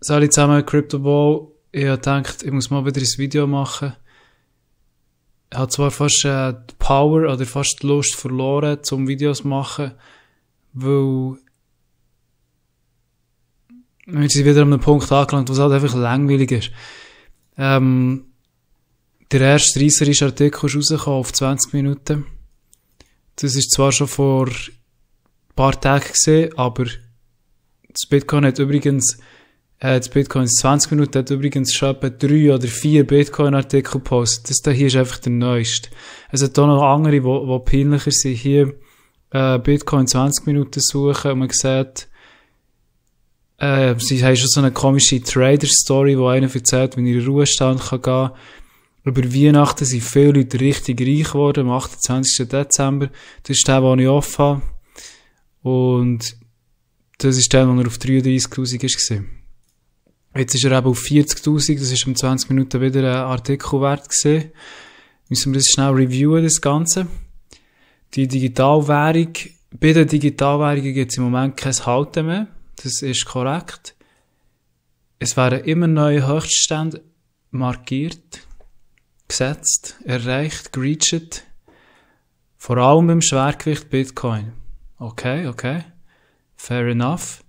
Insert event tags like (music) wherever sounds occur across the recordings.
Salut zusammen, Crypto Ball. Ich habe gedacht, ich muss mal wieder ein Video machen. Ich habe zwar fast äh, die Power oder fast die Lust verloren, zum Videos machen, weil wir sind wieder an einem Punkt angelangt, wo es halt einfach langweilig ist. Ähm, der erste reisserische Artikel ist rausgekommen auf 20 Minuten. Das ist zwar schon vor ein paar Tagen gesehen, aber das Bitcoin hat übrigens äh, das Bitcoin 20 Minuten hat übrigens schon etwa drei oder vier Bitcoin-Artikel gepostet. Das hier ist einfach der neueste. Es hat auch noch andere, die, die peinlicher sind. Hier äh, Bitcoin 20 Minuten suchen und man sieht, äh, sie haben schon so eine komische Trader-Story, wo einer erzählt, wenn er in Ruhestand kann gehen über Weihnachten sind viele Leute richtig reich geworden, am 28. Dezember. Das ist der, den ich offen habe. Und das ist der, wo er auf 33.000 war. Jetzt ist er eben auf 40.000, das war um 20 Minuten wieder ein Artikel wert gewesen. Müssen wir das schnell reviewen, das Ganze. Die Digitalwährung, bei den Digitalwährungen gibt es im Moment kein Halten mehr. Das ist korrekt. Es werden immer neue Höchststände markiert, gesetzt, erreicht, gereached. Vor allem im Schwergewicht Bitcoin. Okay, okay. Fair enough.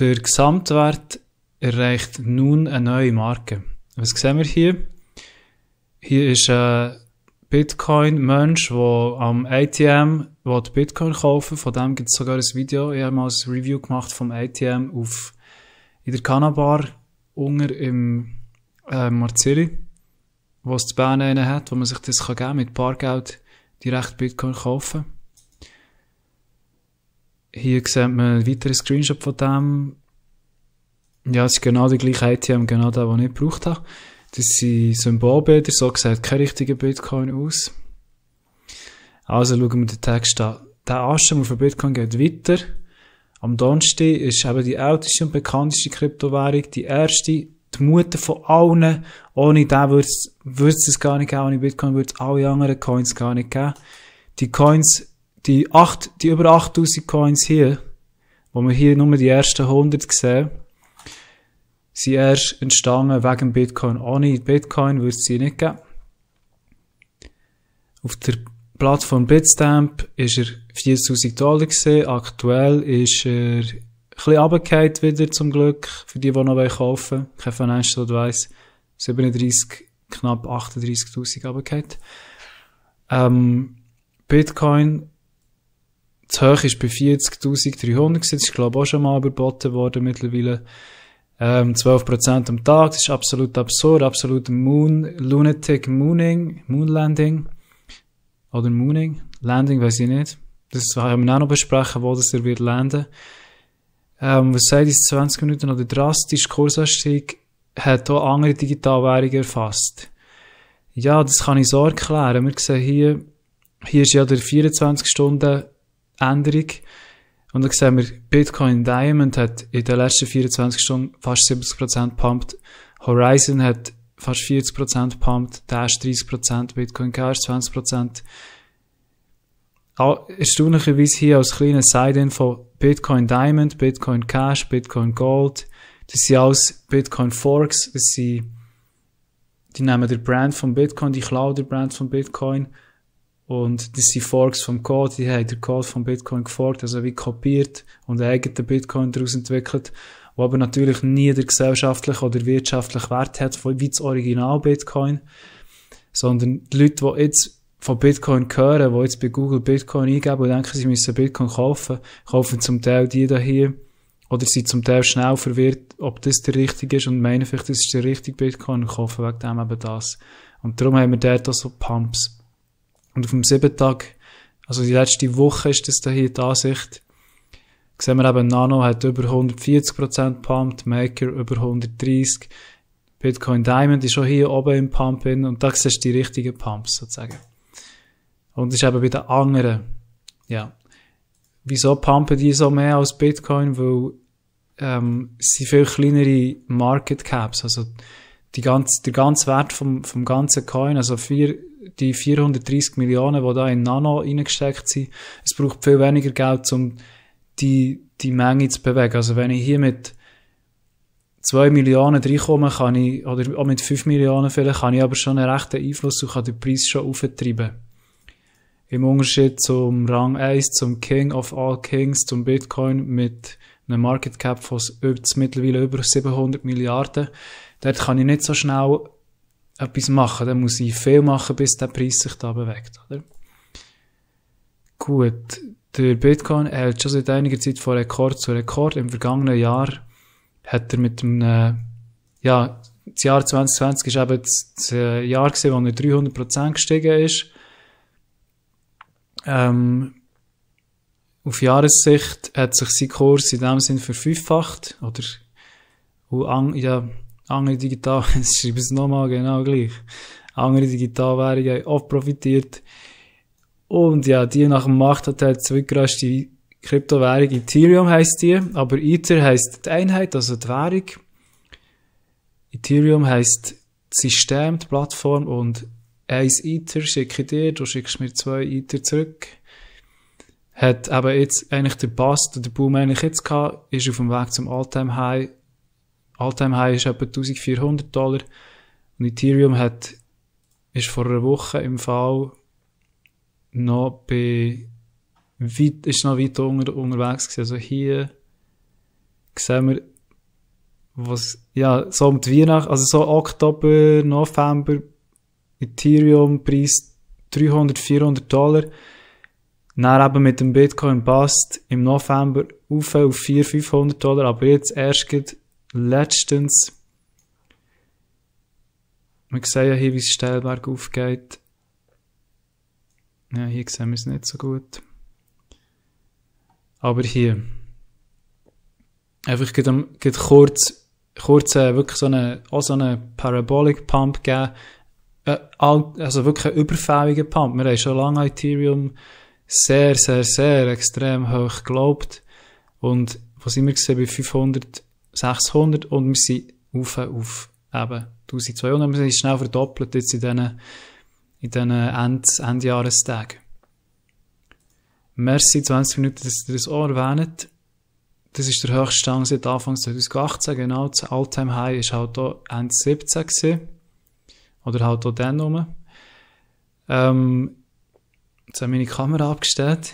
Der Gesamtwert erreicht nun eine neue Marke. Was sehen wir hier? Hier ist ein Bitcoin-Mensch, der am ATM Bitcoin kaufen Von dem gibt es sogar ein Video. Ich habe mal ein Review gemacht vom ATM auf, in der Cannabar unger im äh, Marzilli, wo es die Bahn einen hat, wo man sich das kann geben mit Bargeld direkt Bitcoin kaufen. Hier sieht man einen weiteren Screenshot von dem ja, es ist genau die gleiche ATM, genau das, was ich gebraucht habe. Das sind Symbolbilder, so gesagt, kein richtiger Bitcoin aus. Also schauen wir den Text an. Der Ansturm auf Bitcoin geht weiter. Am Donnerstag ist eben die älteste und bekannteste Kryptowährung, die erste, die Mutter von allen. Ohne den würde es es gar nicht geben, ohne Bitcoin würde es alle anderen Coins gar nicht geben. Die Coins, die, acht, die über 8000 Coins hier, wo wir hier nur die ersten 100 sehen, sind erst entstanden wegen Bitcoin. Ohne Bitcoin würde es sie nicht geben. Auf der Plattform Bitstamp ist er 4000 Dollar gewesen. Aktuell ist er ein bisschen runtergefallen wieder zum Glück. Für die, die noch kaufen wollen. Kein Financial Advice. 37, knapp 38.000 runtergefallen. Ähm, Bitcoin das Höchste ist bei 40.300 Das ist, glaube ich, auch schon mal überboten worden mittlerweile ähm, 12% am Tag, das ist absolut absurd, absolut Moon, Lunatic Mooning, Moonlanding oder Mooning, Landing weiß ich nicht. Das haben wir auch noch besprochen, wo das er wird landen. Ähm, was sagt es 20 Minuten oder drastisch Kursanstieg hat auch andere Digitalwährungen erfasst. Ja, das kann ich so erklären. Wir sehen hier, hier ist ja der 24-Stunden-Änderung. Und dann sehen wir, Bitcoin Diamond hat in den letzten 24 Stunden fast 70% gepumpt. Horizon hat fast 40% gepumpt. Dash 30%, Bitcoin Cash 20%. Auch erstaunlicherweise hier als kleine Side-Info, Bitcoin Diamond, Bitcoin Cash, Bitcoin Gold, das sind alles Bitcoin Forks, das sind, die nehmen den Brand von Bitcoin, die klauen den Brand von Bitcoin, und das sind Forks vom Code, die haben den Code von Bitcoin geforkt, also wie kopiert und eigenen Bitcoin daraus entwickelt, wo aber natürlich nie der gesellschaftliche oder wirtschaftliche Wert hat, wie das Original Bitcoin, sondern die Leute, die jetzt von Bitcoin hören, die jetzt bei Google Bitcoin eingeben und denken, sie müssen Bitcoin kaufen, kaufen zum Teil die da hier oder sind zum Teil schnell verwirrt, ob das der richtige ist und meinen vielleicht, das ist der richtige Bitcoin und kaufen wegen dem eben das. Und darum haben wir dort auch so Pumps. Und auf dem siebten Tag, also die letzte Woche ist das da hier die Ansicht, sehen wir eben, Nano hat über 140% Pumped, Maker über 130%, Bitcoin Diamond ist schon hier oben im Pump in und da siehst du die richtigen Pumps sozusagen. Und ist eben bei den anderen, ja. Wieso pumpen die so mehr als Bitcoin? Weil ähm, sind viel kleinere Market Caps, also die ganze, der ganze Wert vom, vom ganzen Coin, also vier, die 430 Millionen, die da in Nano reingesteckt sind, es braucht viel weniger Geld, um die, die Menge zu bewegen. Also wenn ich hier mit 2 Millionen reinkomme, kann ich, oder auch mit 5 Millionen vielleicht, kann ich aber schon einen rechten Einfluss und kann den Preis schon auftreiben. Im Unterschied zum Rang 1, zum King of all Kings, zum Bitcoin mit einem Market Cap von mittlerweile über 700 Milliarden, dort kann ich nicht so schnell etwas machen, dann muss ich viel machen, bis der Preis sich da bewegt, oder? Gut. Der Bitcoin hält schon seit einiger Zeit von Rekord zu Rekord. Im vergangenen Jahr hat er mit einem, äh, ja, das Jahr 2020 ist eben das, das äh, Jahr gewesen, wo er 300 gestiegen ist. Ähm, auf Jahressicht hat sich sein Kurs in dem Sinn verfünffacht, oder, ja, andere digital, (laughs) es ist nochmal genau gleich. Andere Digitalwährungen haben oft profitiert. Und ja, die nach dem Machtanteil zurückgerascht, die Kryptowährung Ethereum heißt die, aber Ether heißt die Einheit, also die Währung. Ethereum heißt das System, die Plattform und eins Ether schicke ich dir, du schickst mir zwei Ether zurück. Hat aber jetzt eigentlich der Bast, der Boom eigentlich jetzt gehabt, ist auf dem Weg zum Alltime high Alltime High ist etwa 1400 Dollar. Und Ethereum hat, ist vor einer Woche im Fall noch bei, weit, ist noch weit unter, unterwegs gewesen. Also hier sehen wir, was, ja, so um die Weihnachten, also so Oktober, November, Ethereum Preis 300, 400 Dollar. Dann eben mit dem Bitcoin Bust im November auf 400, 500 Dollar, aber jetzt erst geht Letztens, wir sehen ja hier, wie es steil bergauf geht. Ja, hier sehen wir es nicht so gut. Aber hier. Einfach geht kurz, kurz äh, wirklich so eine, auch so eine Parabolic Pump geben. Äh, also wirklich einen überfälligen Pump. Wir haben schon lange Ethereum sehr, sehr, sehr extrem hoch geglaubt. Und was immer gesehen bei 500 600 und wir sind auf, auf eben 1200. Wir sind schnell verdoppelt jetzt in diesen, in diesen End, Endjahrestagen. Merci, 20 Minuten, dass ihr das auch erwähnt. Das ist der höchste Stand seit Anfang 2018, genau. Das Alltime High war halt auch Ende 17 gewesen. Oder halt auch dann rum. Ähm, jetzt habe ich meine Kamera abgestellt.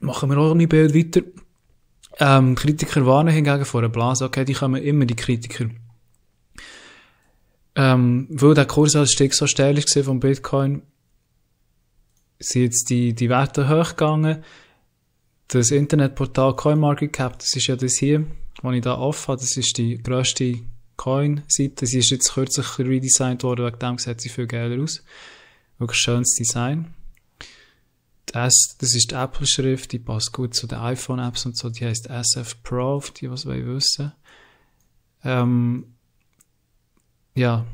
Machen wir auch ein Bild weiter. Ähm, Kritiker warnen hingegen vor einer Blase. Okay, die kommen immer, die Kritiker. Ähm, weil der Kurs als Stück so steil war vom Bitcoin, sind jetzt die, die Werte hochgegangen. Das Internetportal CoinMarketCap, das ist ja das hier, was ich da offen habe, das ist die grösste Coin-Seite. Sie ist jetzt kürzlich redesigned worden, wegen dem sieht sie viel geiler aus. Wirklich schönes Design das, das ist die Apple-Schrift, die passt gut zu den iPhone-Apps und so, die heißt SF Pro, für die, was wir wissen. Ähm, ja.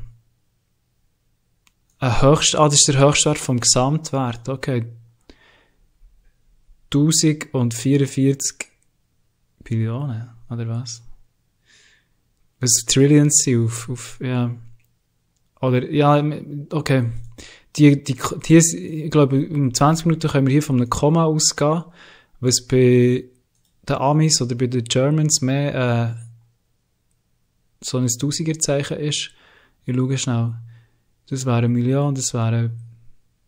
Ein Höchst, ah, das ist der Höchstwert vom Gesamtwert, okay. 1044 Billionen, oder was? Was Trillions auf, auf, ja. Oder, ja, okay die, die, die, ich glaube, um 20 Minuten können wir hier von einem Komma ausgehen, was bei den Amis oder bei den Germans mehr äh, so ein Tausigerzeichen ist. Ich schaue schnell. Das wäre eine Million, das wäre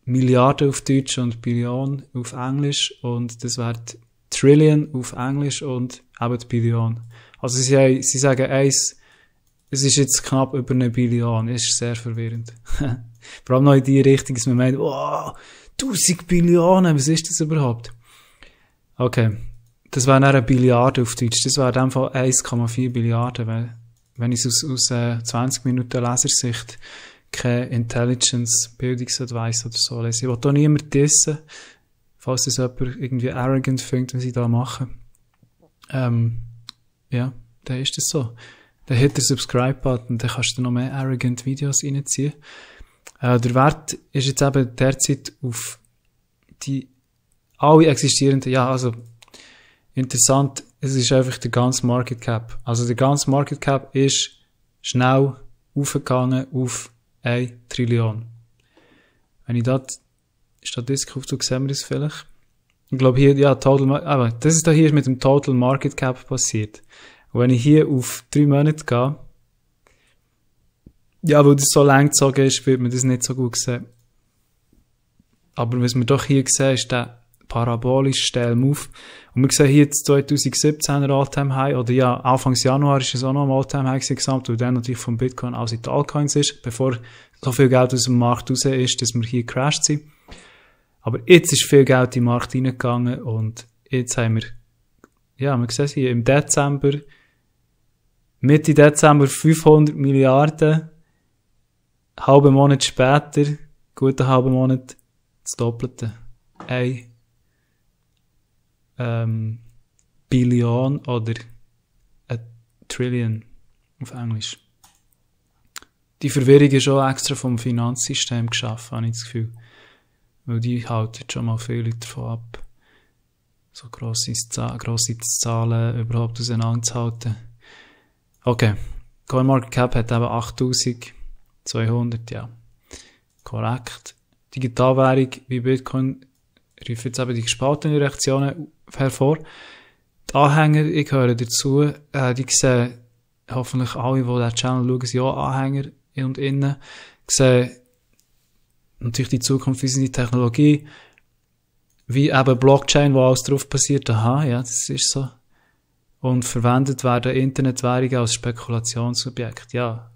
Milliarden auf Deutsch und Billion auf Englisch und das wäre Trillion auf Englisch und eben die Billion. Also sie, sie sagen eins, es ist jetzt knapp über eine Billion. Das ist sehr verwirrend. (laughs) Vor allem noch in die Richtung, dass man meint, wow, 1000 Billionen, was ist das überhaupt? Okay, das wäre eine Billiarde auf Deutsch. Das wäre in dem Fall 1,4 Billiarden, weil, wenn ich es aus, aus äh, 20 Minuten Lesersicht keine Intelligence, Bildungsadvice oder so lese. Ich will da niemand dissen, falls das jemand irgendwie arrogant findet, was ich da mache. Ähm, ja, dann ist das so. Dann hat der Subscribe-Button, dann kannst du noch mehr arrogant Videos reinziehen. Äh, der Wert ist jetzt eben derzeit auf die alle existierenden, ja, also interessant, es ist einfach der ganze Market Cap. Also der ganze Market Cap ist schnell aufgegangen auf 1 Trillion. Wenn ich da die Statistik aufzug, sehen wir das vielleicht. Ich glaube hier, ja, Total, aber das ist da hier mit dem Total Market Cap passiert. Und wenn ich hier auf drei Monate gehe, ja, weil das so lang gezogen ist, wird man das nicht so gut sehen. Aber was man doch hier sehen, ist der parabolisch steilen auf. Und wir sehen hier jetzt 2017er Alltime High, oder ja, Anfang Januar ist es auch noch am Alltime High gesamt, weil dann natürlich vom Bitcoin aus in die Altcoins ist, bevor so viel Geld aus dem Markt raus ist, dass wir hier crashed sind. Aber jetzt ist viel Geld in den Markt reingegangen und jetzt haben wir, ja, man sieht hier im Dezember Mitte Dezember 500 Milliarden. Halben Monat später, guten halben Monat, das Doppelte. Ein ähm, Billion oder a Trillion auf Englisch. Die Verwirrung ist auch extra vom Finanzsystem geschaffen, habe ich das Gefühl. Weil die halten schon mal viele davon ab, so grosse, grosse Zahlen überhaupt auseinanderzuhalten. Okay. CoinMarketCap hat eben 8200, ja. Korrekt. Digitalwährung wie Bitcoin rief jetzt eben die gespaltenen Reaktionen hervor. Die Anhänger, ich höre dazu, äh, die sehen hoffentlich alle, die diesen Channel schauen, sind auch Anhänger und innen, Ich sehe natürlich die Zukunft, wie sind die Technologie, wie eben Blockchain, wo alles drauf passiert, aha, ja, das ist so und verwendet werden Internetwährungen als Spekulationsobjekt. Ja.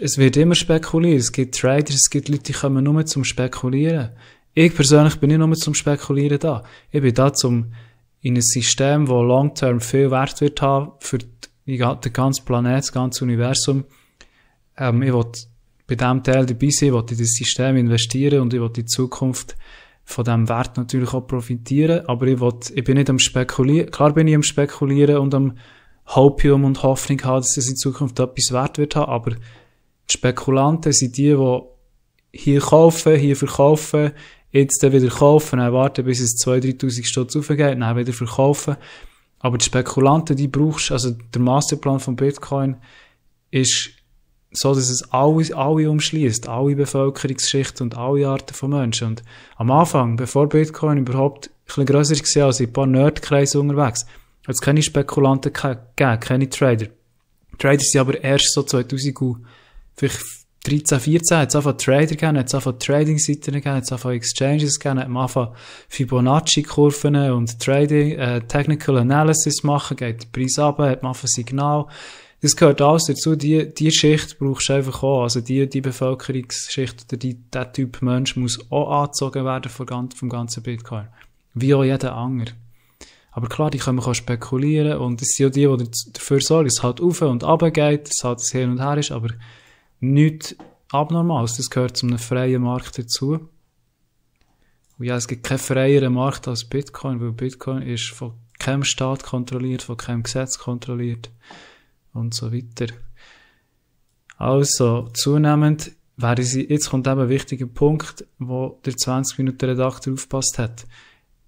Es wird immer spekuliert. Es gibt Traders, es gibt Leute, die kommen nur zum Spekulieren. Ich persönlich bin nicht nur zum Spekulieren da. Ich bin da zum, in ein System, wo long-term viel Wert wird haben für die, den ganzen Planet, das ganze Universum. Ähm, ich will bei diesem Teil dabei sein, ich will in das System investieren und ich will in die Zukunft von dem Wert natürlich auch profitieren. Aber ich, will, ich bin nicht am Spekulieren. Klar bin ich am Spekulieren und am Hopium und Hoffnung haben, dass es in Zukunft etwas wert wird Aber die Spekulanten sind die, die hier kaufen, hier verkaufen, jetzt dann wieder kaufen, dann warten, bis es 2.000, 3.000 Stutz aufgeht, dann wieder verkaufen. Aber die Spekulanten, die brauchst, also der Masterplan von Bitcoin ist so dass es alle, alle umschließt, alle Bevölkerungsschichten und alle Arten von Menschen. Und am Anfang, bevor Bitcoin überhaupt ein bisschen grösser war, also ein paar Nerdkreise unterwegs, hat es keine Spekulanten gegeben, keine Trader. Trader sind aber erst so 2000, vielleicht 13, 14, hat es einfach Trader gegeben, hat es einfach Trading-Seiten gegeben, hat es einfach Exchanges gegeben, hat man einfach Fibonacci-Kurven und Trading, äh, Technical Analysis machen, geht der Preis runter, hat man einfach Signal, das gehört alles dazu. Die, die Schicht brauchst du einfach auch. Also die, die Bevölkerungsschicht oder die, der Typ Mensch muss auch angezogen werden vom, vom ganzen Bitcoin. Wie auch jeder andere. Aber klar, die können wir spekulieren und es sind auch die, die dafür sorgen, dass es halt auf und ab geht, dass es halt das hin und her ist, aber nichts Abnormales. Das gehört zu einem freien Markt dazu. Und ja, es gibt keinen freieren Markt als Bitcoin, weil Bitcoin ist von keinem Staat kontrolliert, von keinem Gesetz kontrolliert und so weiter. Also, zunehmend wäre sie, jetzt kommt eben ein wichtiger Punkt, wo der 20-Minuten-Redakteur aufpasst hat.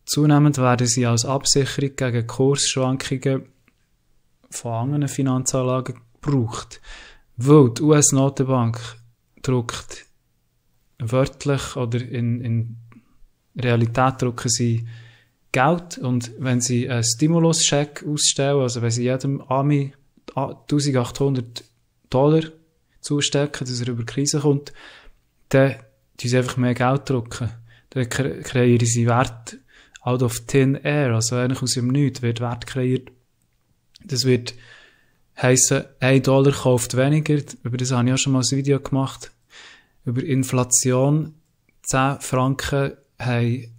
Zunehmend werden sie als Absicherung gegen Kursschwankungen von anderen Finanzanlagen gebraucht. Weil die US-Notenbank druckt wörtlich oder in, in Realität drucken sie Geld und wenn sie einen Stimuluscheck ausstellen, also wenn sie jedem Ami 1800 ah, Dollar zustecken, dass er über die Krise kommt, dann tun sie einfach mehr Geld Drücken. Dann kreieren sie Wert out of thin air, also eigentlich aus dem Nichts wird Wert kreiert. Das wird heissen, ein Dollar kauft weniger, über das habe ich auch schon mal ein Video gemacht, über Inflation, 10 Franken haben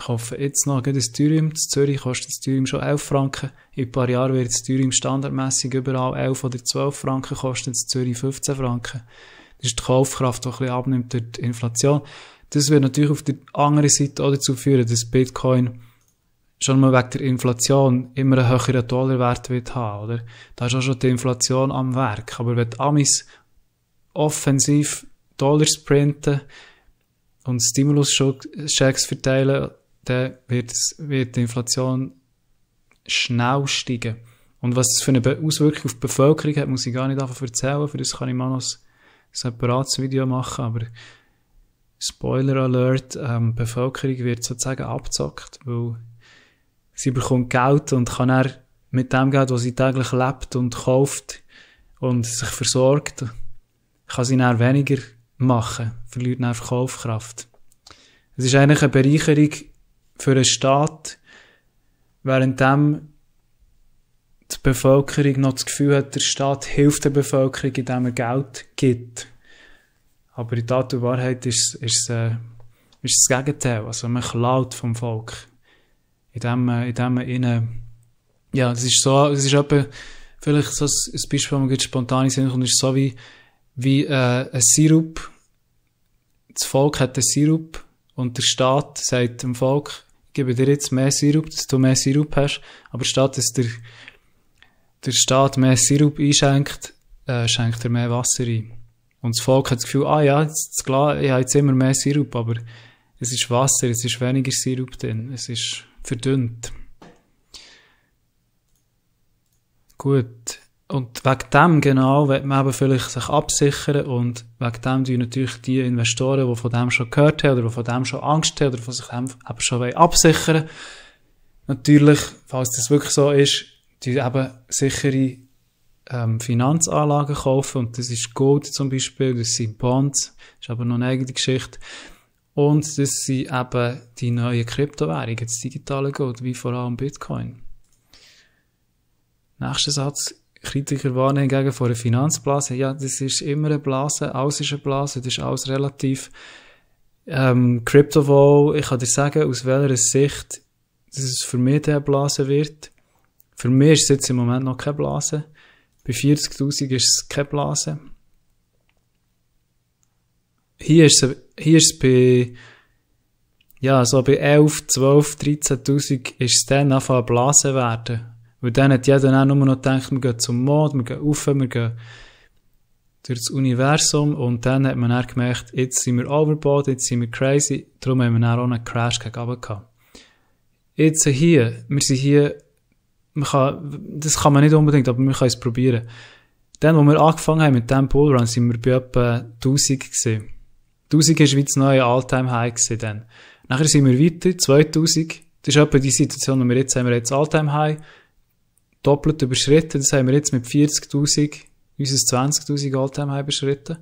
ich hoffe, jetzt noch geht das Thürium. Zürich kostet das Thürium schon 11 Franken. In ein paar Jahren wird das Thürium standardmäßig überall 11 oder 12 Franken kosten, das Zürich 15 Franken. Das ist die Kaufkraft, die ein bisschen abnimmt durch die Inflation. Das wird natürlich auf der anderen Seite auch dazu führen, dass Bitcoin schon mal wegen der Inflation immer einen höheren Dollarwert wird haben, oder? Da ist auch schon die Inflation am Werk. Aber wenn die Amis offensiv Dollars printen und stimulus schecks verteilen dann wird, wird die Inflation schnell steigen. Und was das für eine Auswirkung auf die Bevölkerung hat, muss ich gar nicht davon erzählen. Für das kann ich mal noch ein separates Video machen. Aber Spoiler Alert, ähm, die Bevölkerung wird sozusagen abzockt, weil sie bekommt Geld und kann er mit dem Geld, was sie täglich lebt und kauft und sich versorgt, kann sie dann weniger machen, verliert dann Kaufkraft. Es ist eigentlich eine Bereicherung für den Staat, während dem die Bevölkerung noch das Gefühl hat, der Staat hilft der Bevölkerung, indem er Geld gibt. Aber in Tat und Wahrheit ist, ist, äh, ist das Gegenteil. Also man klaut vom Volk. In dem, äh, in dem man ihnen, ja, es ist so, es ist etwa, vielleicht so ein Beispiel, das man spontan in Sinn ist so wie, wie äh, ein Sirup. Das Volk hat einen Sirup und der Staat sagt dem Volk, gebe dir jetzt mehr Sirup, dass du mehr Sirup hast, aber statt dass der, der Staat mehr Sirup einschenkt, äh, schenkt er mehr Wasser ein. Und das Volk hat das Gefühl, ah ja, jetzt, klar, ich habe jetzt immer mehr Sirup, aber es ist Wasser, es ist weniger Sirup drin, es ist verdünnt. Gut. Und wegen dem genau wird man eben vielleicht sich absichern und wegen dem die natürlich die Investoren, die von dem schon gehört haben oder die von dem schon Angst haben oder von sich eben schon absichern natürlich, falls das wirklich so ist, die eben sichere ähm, Finanzanlagen kaufen und das ist Gold zum Beispiel, das sind Bonds, das ist aber noch eine eigene Geschichte. Und das sind eben die neuen Kryptowährungen, das digitale Gold, wie vor allem Bitcoin. Nächster Satz. Kritiker warnen hingegen vor einer Finanzblase. Ja, das ist immer eine Blase, alles ist eine Blase, das ist alles relativ. Ähm, Crypto-Wall, ich kann dir sagen, aus welcher Sicht dass es für mich eine Blase wird. Für mich ist es jetzt im Moment noch keine Blase. Bei 40.000 ist es keine Blase. Hier ist es, hier ist es bei, ja, so bei 11, 12, 13.000 ist es dann einfach eine Blase werden. Weil dann hat jeder auch nur noch gedacht, wir gehen zum Mond, wir gehen rauf, wir gehen durch das Universum und dann hat man auch gemerkt, jetzt sind wir overboard, jetzt sind wir crazy, darum haben wir dann auch einen Crash gegen gehabt. Jetzt hier, wir sind hier, man kann, das kann man nicht unbedingt, aber wir können es probieren. Dann, wo wir angefangen haben mit dem Bullrun, sind wir bei etwa 1000 gewesen. 1000 ist wie das neue Alltime high gewesen dann. Nachher sind wir weiter, 2000, das ist etwa die Situation, die wir jetzt haben, wir jetzt Alltime high doppelt überschritten. Das haben wir jetzt mit 40.000, unseres 20.000 Alltime überschritten.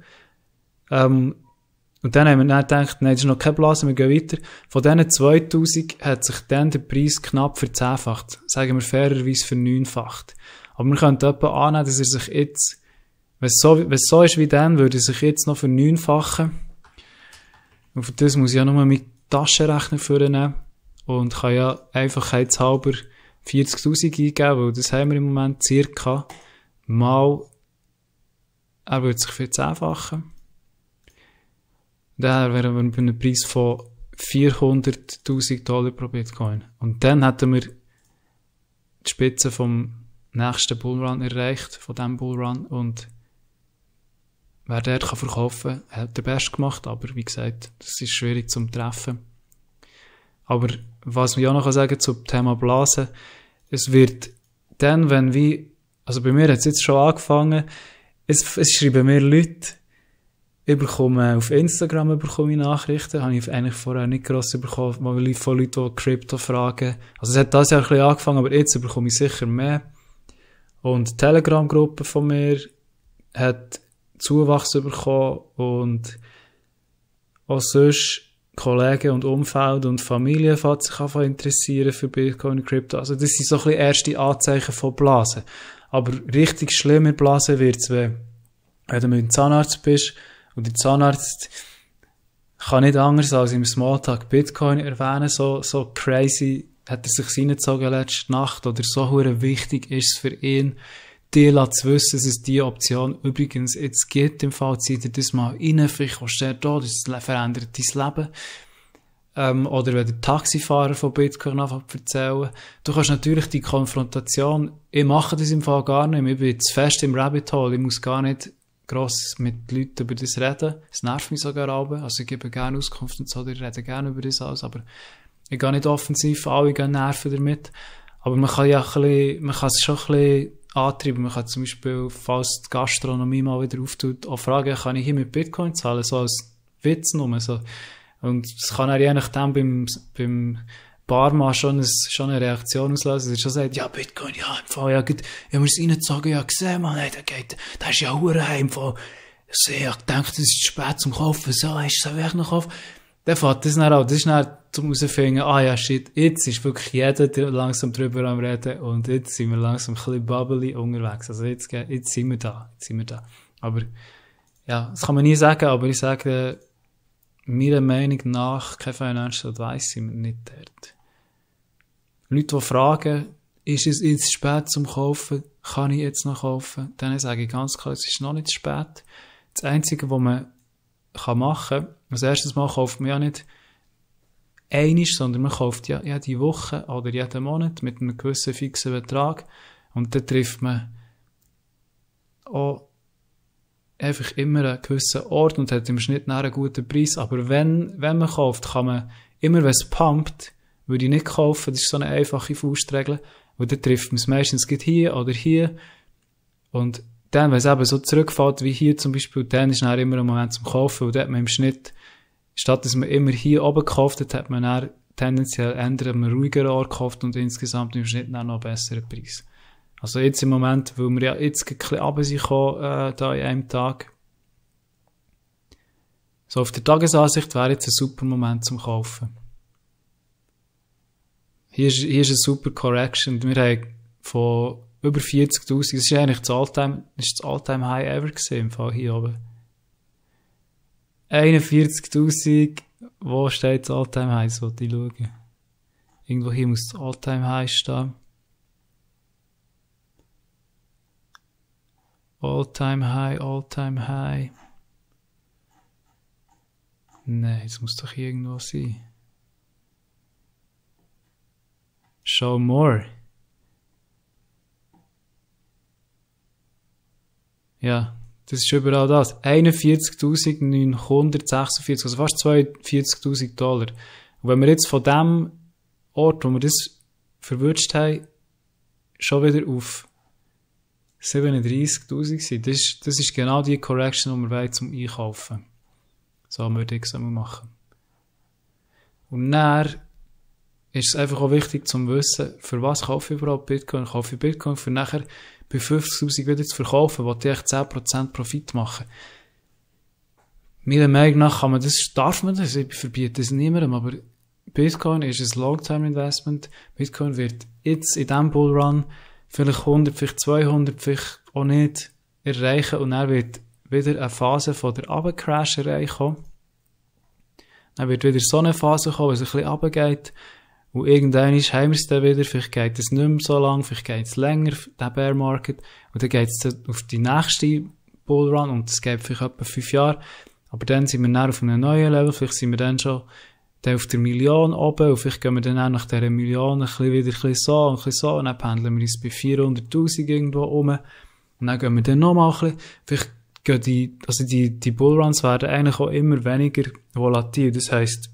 Ähm, und dann haben wir dann gedacht, nein, das ist noch kein Blase, wir gehen weiter. Von diesen 2000 hat sich dann der Preis knapp verzehnfacht. Sagen wir fairerweise verneunfacht. Aber man könnte etwa annehmen, dass er sich jetzt, wenn es so, so ist wie dann, würde er sich jetzt noch verneunfachen. Und für das muss ich ja nur mit Taschenrechner vornehmen und kann ja einfach einfachheitshalber 40.000 eingeben, weil das haben wir im Moment circa, mal, er würde sich für 10 fachen. Daher wären wir bei einem Preis von 400.000 Dollar pro Bitcoin. Und dann hätten wir die Spitze vom nächsten Bullrun erreicht, von diesem Bullrun. Und wer der kann verkaufen, hat der Beste gemacht. Aber wie gesagt, das ist schwierig zum Treffen. Aber was ich auch noch sagen kann zum Thema Blasen, es wird dann, wenn wir, also bei mir hat es jetzt schon angefangen, es, es schreiben mir Leute, ich bekomme auf Instagram bekomme ich Nachrichten, habe ich eigentlich vorher nicht gross bekommen, weil ich von Leuten, die Krypto fragen. Also es hat das Jahr ein bisschen angefangen, aber jetzt bekomme ich sicher mehr. Und Telegram-Gruppe von mir hat Zuwachs bekommen und auch sonst Kollegen und Umfeld und Familie fängt sich an interessieren für Bitcoin und Crypto. Also das sind so ein bisschen erste Anzeichen von Blasen. Aber richtig schlimme Blasen wird's, wenn, wenn du mit dem Zahnarzt bist und der Zahnarzt kann nicht anders als im Smalltag Bitcoin erwähnen, so, so crazy hat er sich reingezogen letzte Nacht oder so wichtig ist es für ihn, dir zu wissen, dass es diese Option übrigens jetzt gibt, im Fall zieht dir das mal rein, vielleicht kommst du da, das verändert dein Leben. Ähm, oder wenn der Taxifahrer von Bitcoin anfängt erzählen, du kannst natürlich die Konfrontation, ich mache das im Fall gar nicht, ich bin jetzt fest im Rabbit Hole, ich muss gar nicht gross mit Leuten über das reden, es nervt mich sogar aber, also ich gebe gerne Auskunft und so, die reden gerne über das alles, aber ich gehe nicht offensiv, alle gehen nerven damit, aber man kann ja ein bisschen, man kann es schon ein bisschen antreiben. Man kann zum Beispiel, falls die Gastronomie mal wieder auftut, auch fragen, kann ich hier mit Bitcoin zahlen? So als Witz nur. So. Und es kann auch je nachdem beim, beim Barmann schon, schon eine Reaktion auslösen. Er schon sagt, ja, Bitcoin, ja, im Fall, ja, gut, ich muss reinzogen, ja, gesehen, man, hey, der geht, der ist ja Hurenheim, im Fall. Ich denke, das ist zu spät zum Kaufen, so, hast du es wirklich noch kaufen? dann fährt das dann auch, das ist dann zum herausfinden, ah ja, shit, jetzt ist wirklich jeder langsam drüber am Reden und jetzt sind wir langsam ein bisschen bubbly unterwegs. Also jetzt, jetzt sind wir da, jetzt sind wir da. Aber, ja, das kann man nie sagen, aber ich sage, äh, meiner Meinung nach, kein Financial Advice sind wir nicht dort. Leute, die fragen, ist es jetzt spät zum Kaufen, kann ich jetzt noch kaufen, dann sage ich ganz klar, es ist noch nicht spät. Das Einzige, was man kann machen kann, als erstes Mal kauft man ja nicht einisch, sondern man kauft ja jede Woche oder jeden Monat mit einem gewissen fixen Betrag und dann trifft man auch einfach immer einen gewissen Ort und hat im Schnitt einen guten Preis. Aber wenn, wenn man kauft, kann man immer, wenn es pumpt, würde ich nicht kaufen, das ist so eine einfache Faustregel, und dann trifft man es meistens geht hier oder hier und dann, wenn es eben so zurückfällt, wie hier zum Beispiel, dann ist dann immer ein Moment zum Kaufen, und dort man im Schnitt, statt dass man immer hier oben gekauft hat, hat man dann tendenziell ändert man ruhiger Ort gekauft und insgesamt im Schnitt dann noch einen besseren Preis. Also jetzt im Moment, weil wir ja jetzt ein bisschen runter sind, äh, da in einem Tag. So auf der Tagesansicht wäre jetzt ein super Moment zum Kaufen. Hier ist, hier ist eine super Correction. Wir haben von über 40.000. Das ist eigentlich das Alltime, ist das Alltime High ever gesehen im Fall hier oben. 41.000, wo steht das Alltime High? Das wollte ich schauen. Irgendwo hier muss das Alltime High stehen. Alltime High, Alltime High. Nein, es muss doch irgendwo sein. Show more. Ja, das ist überall das. 41.946, also fast 42.000 Dollar. Und wenn wir jetzt von dem Ort, wo wir das verwünscht haben, schon wieder auf 37.000 sind, das ist, das ist genau die Correction, die wir wollen zum Einkaufen. So würde ich es machen. Und dann ist es einfach auch wichtig zu wissen, für was kaufe ich überhaupt Bitcoin? Kaufe ich Bitcoin für nachher bei 50.000 wieder zu verkaufen, wo die echt 10% Profit machen. Meiner Meinung nach kann man das, darf man das, ich verbiete das niemandem, aber Bitcoin ist ein Long-Term-Investment. Bitcoin wird jetzt in diesem Bullrun vielleicht 100, vielleicht 200, vielleicht auch nicht erreichen und er wird wieder eine Phase von der Abcrash erreichen. Dann wird wieder so eine Phase kommen, wo es ein bisschen runtergeht und irgendwann haben wir es dann wieder, vielleicht geht es nicht mehr so lang, vielleicht geht es länger, der Bear Market, und dann geht es auf die nächste Bullrun und es geht vielleicht etwa fünf Jahre. Aber dann sind wir dann auf einem neuen Level, vielleicht sind wir dann schon dann auf der Million oben und vielleicht gehen wir dann auch nach dieser Million ein bisschen wieder ein bisschen so und ein bisschen so und dann pendeln wir uns bei 400'000 irgendwo um und dann gehen wir dann nochmal ein bisschen, vielleicht gehen die, also die, die Bullruns werden eigentlich auch immer weniger volatil, das heisst,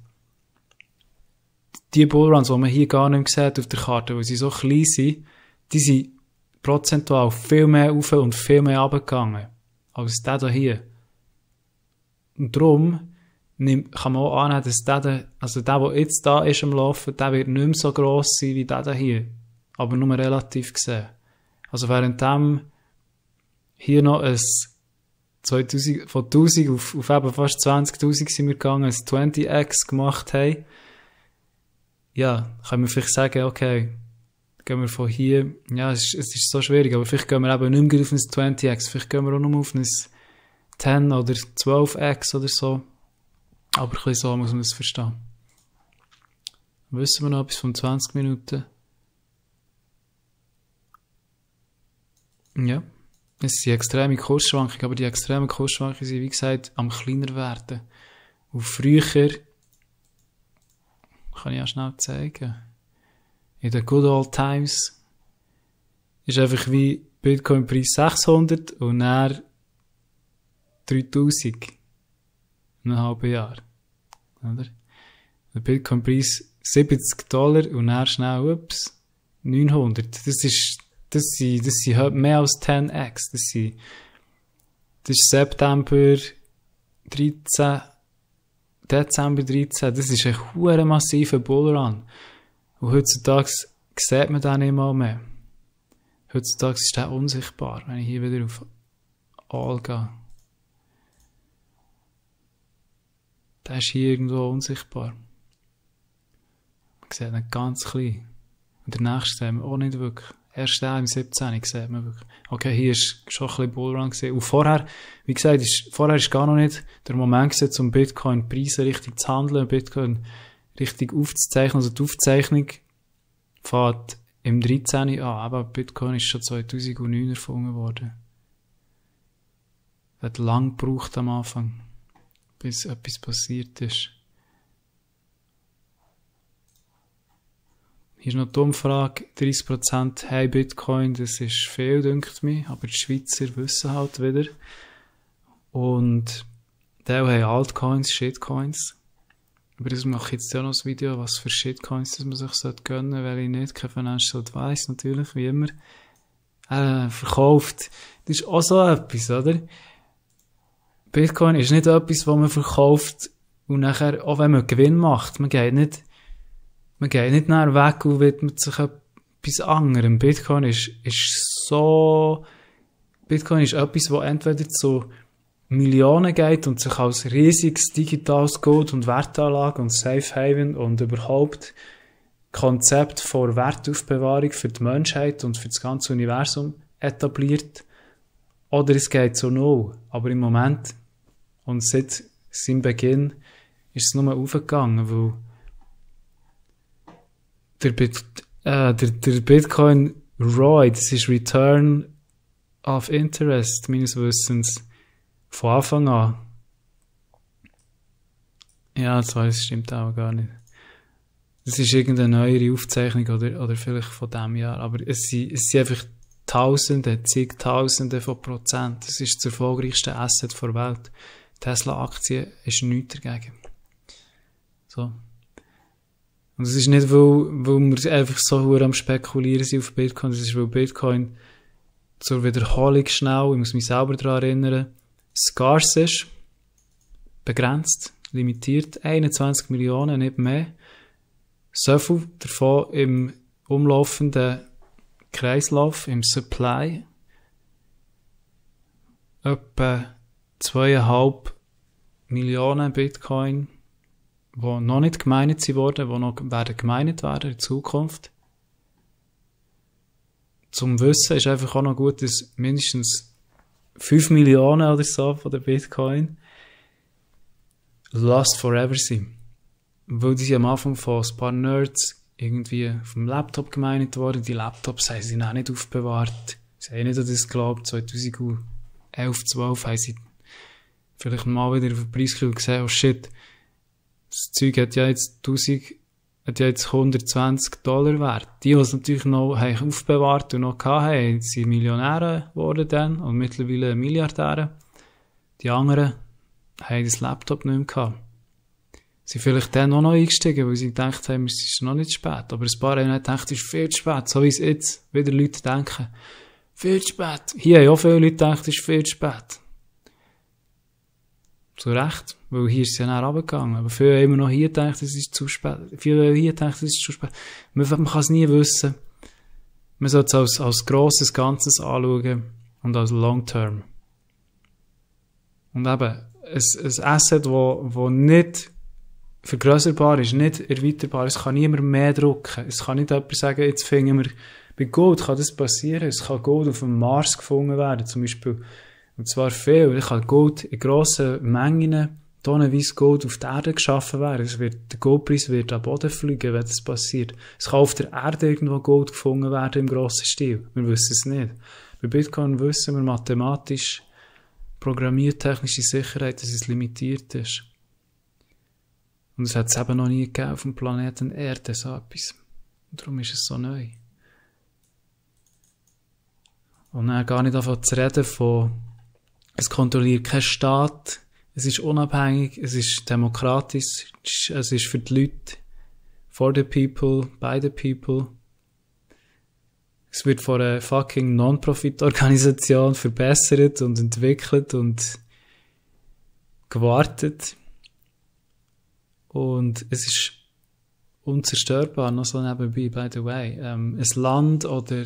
die Bullruns, die man hier gar nicht mehr sieht auf der Karte, weil sie so klein sind, die sind prozentual viel mehr auf und viel mehr runtergegangen als der hier. Und darum kann man auch annehmen, dass der, also der, der jetzt da ist am Laufen, der wird nicht mehr so gross sein wie der hier. Aber nur relativ gesehen. Also während dem hier noch ein 2000, von 1000 auf, auf eben fast 20.000 sind wir gegangen, ein 20x gemacht haben, ja, können wir vielleicht sagen, okay, gehen wir von hier, ja, es ist, es ist so schwierig, aber vielleicht gehen wir eben nicht mehr auf ein 20x, vielleicht gehen wir auch nur auf ein 10 oder 12x oder so. Aber ein bisschen so muss man es verstehen. Wissen wir noch etwas von 20 Minuten? Ja. Es sind extreme Kursschwankungen, aber die extremen Kursschwankungen sind, wie gesagt, am kleiner werden. Und früher kann ich ja schnell zeigen. In den Good Old Times ist einfach wie Bitcoin-Preis 600 und er 3000 in einem halben Jahr. Oder? Der Bitcoin-Preis 70 Dollar und er schnell, ups, 900. Das ist, das sind, das sind halt mehr als 10x. Das sind, das ist September 13, Dezember 13, das ist ein hoher massiver Bullrun. Und heutzutage sieht man den nicht mal mehr. Heutzutage ist der unsichtbar, wenn ich hier wieder auf All gehe. Der ist hier irgendwo unsichtbar. Man sieht ihn ganz klein. Und der nächste sehen wir auch nicht wirklich erst der im 17. Ich okay, hier ist schon ein bisschen Bullrun gesehen. Und vorher, wie gesagt, ist, vorher ist gar noch nicht der Moment gewesen, um Bitcoin-Preise richtig zu handeln, Bitcoin richtig aufzuzeichnen. Also die Aufzeichnung fährt im 13. an, aber Bitcoin ist schon 2009 erfunden worden. Hat lang gebraucht am Anfang, bis etwas passiert ist. ist noch die Umfrage, 30% haben Bitcoin, das ist viel, dünkt mir, aber die Schweizer wissen halt wieder. Und der haben Altcoins, Shitcoins. Über das mache ich jetzt auch noch ein Video, was für Shitcoins das man sich gönnen sollte weil ich nicht kein Financial Advice, natürlich, wie immer, äh, verkauft. Das ist auch so etwas, oder? Bitcoin ist nicht etwas, was man verkauft und nachher, auch wenn man Gewinn macht, man geht nicht man geht nicht näher weg und widmet sich etwas anderem. Bitcoin ist, ist so, Bitcoin ist etwas, wo entweder zu Millionen geht und sich als riesiges digitales Gut und Wertanlage und Safe Haven und überhaupt Konzept vor Wertaufbewahrung für die Menschheit und für das ganze Universum etabliert. Oder es geht so null. Aber im Moment und seit seinem Beginn ist es nur aufgegangen, weil der, Bit, äh, der, der Bitcoin ROI, das ist Return of Interest, meines Wissens, von Anfang an. Ja, das stimmt auch gar nicht. Das ist irgendeine neuere Aufzeichnung oder, oder vielleicht von dem Jahr, aber es sind, es sind einfach Tausende, zigtausende von Prozent. Das ist das erfolgreichste Asset der Welt. Tesla-Aktie ist nichts dagegen. So. Und es ist nicht, weil, weil wir einfach so hoch am Spekulieren sind auf Bitcoin, es ist, weil Bitcoin zur Wiederholung schnell, ich muss mich selber daran erinnern, scarce ist, begrenzt, limitiert, 21 Millionen, nicht mehr. So viel davon im umlaufenden Kreislauf, im Supply. Etwa zweieinhalb Millionen Bitcoin wo noch nicht gemeint sind worden, wo noch werden gemeint werden in Zukunft. Zum Wissen ist einfach auch noch gut, dass mindestens 5 Millionen oder so von der Bitcoin lost forever sind. Weil die am Anfang von ein paar Nerds irgendwie vom Laptop gemeint worden, Die Laptops haben sie auch nicht aufbewahrt. Sie haben nicht an das geglaubt. 2011, 2012 haben sie vielleicht mal wieder auf den Preis gesehen, oh shit, das Zeug hat ja jetzt 1000, hat ja jetzt 120 Dollar wert. Die, die es natürlich noch aufbewahrt und noch hatten, sind Millionäre geworden dann und mittlerweile Milliardäre. Die anderen haben das Laptop nicht mehr gehabt. Sie sind vielleicht dann auch noch eingestiegen, weil sie gedacht haben, es ist noch nicht spät. Aber ein paar haben gedacht, es ist viel zu spät, so wie es jetzt wieder Leute denken. Viel zu spät. Hier haben auch viele Leute gedacht, es ist viel zu spät. Zu Recht, weil hier ist es ja näher runtergegangen. Aber viele haben immer noch hier gedacht, es ist zu spät. Viele hier gedacht, es ist zu spät. Man, man kann es nie wissen. Man sollte es als, als grosses Ganzes anschauen und als Long-Term. Und eben, ein, ein Asset, wo, wo nicht vergrößerbar ist, nicht erweiterbar. ist, kann niemand mehr drucken. Es kann nicht jemand sagen, jetzt finden wir, bei Gold kann das passieren. Es kann Gold auf dem Mars gefunden werden. Zum Beispiel und zwar viel, weil ich halt Gold in grossen Mengen, tonnenweise Gold auf der Erde geschaffen werden. Es wird, der Goldpreis wird am Boden fliegen, wenn das passiert. Es kann auf der Erde irgendwo Gold gefunden werden im grossen Stil. Wir wissen es nicht. Bei Bitcoin wissen wir mathematisch, programmiertechnische Sicherheit, dass es limitiert ist. Und es hat es eben noch nie gegeben auf dem Planeten Erde, so etwas. Und darum ist es so neu. Und dann gar nicht davon zu reden von es kontrolliert keinen Staat. Es ist unabhängig. Es ist demokratisch. Es ist für die Leute. For the people. By the people. Es wird von einer fucking Non-Profit-Organisation verbessert und entwickelt und gewartet. Und es ist unzerstörbar, noch so nebenbei, by the way. Ähm, ein Land oder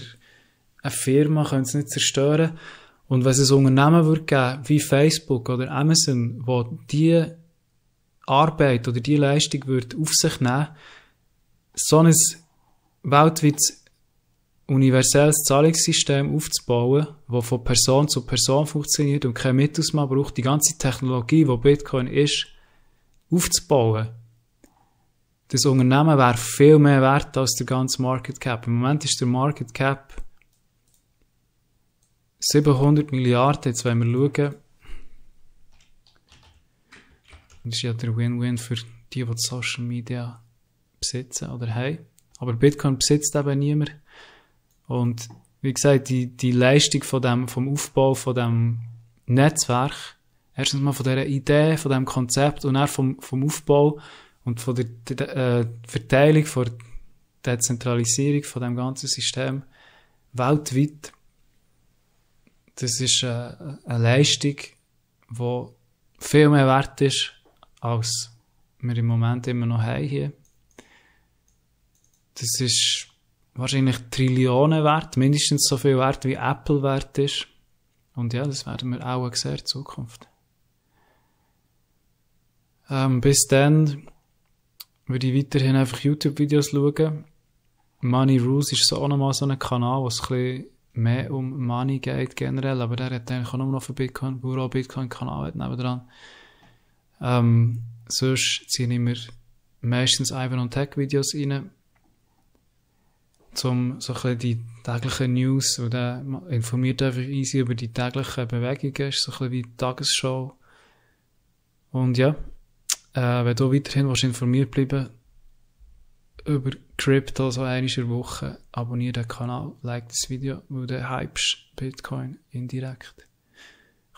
eine Firma können es nicht zerstören. Und wenn es ein Unternehmen würde geben, wie Facebook oder Amazon, wo die Arbeit oder die Leistung würde auf sich nehmen, so ein weltweites universelles Zahlungssystem aufzubauen, das von Person zu Person funktioniert und kein Mittelsmann braucht, die ganze Technologie, die Bitcoin ist, aufzubauen. Das Unternehmen wäre viel mehr wert als der ganze Market Cap. Im Moment ist der Market Cap 700 Milliarden, jetzt wollen wir schauen. Das ist ja der Win-Win für die, die Social Media besitzen oder haben. Aber Bitcoin besitzt eben niemand. Und wie gesagt, die, die Leistung von dem, vom Aufbau von dem Netzwerk, erstens mal von dieser Idee, von dem Konzept und auch vom, vom Aufbau und von der, der äh, Verteilung, von der Dezentralisierung von dem ganzen System weltweit das ist eine, eine Leistung, die viel mehr wert ist, als wir im Moment immer noch haben hier. Das ist wahrscheinlich Trillionen wert, mindestens so viel wert wie Apple wert ist. Und ja, das werden wir auch sehen in Zukunft. Ähm, bis dann würde ich weiterhin einfach YouTube-Videos schauen. Money Rules ist so auch nochmal so ein Kanal, was ein bisschen mehr um Money geht generell, aber der hat eigentlich auch nur noch für Bitcoin, Büro Bitcoin Kanal nebenan. Ähm, sonst ziehe ich mir meistens Ivan und Tech Videos rein, um so ein die täglichen News, und der informiert einfach easy über die täglichen Bewegungen, ist so ein bisschen wie die Tagesschau. Und ja, äh, wenn du weiterhin informiert bleiben über Crypto so eine Woche. Abonniere den Kanal, like das Video, weil du hypest Bitcoin indirekt. Kannst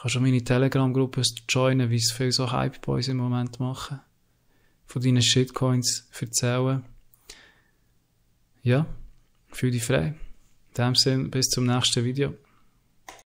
kann schon meine Telegram-Gruppe joinen, wie es viele so Hype-Boys im Moment machen. Von deinen Shitcoins erzählen. Ja, fühl dich frei. In dem Sinne, bis zum nächsten Video.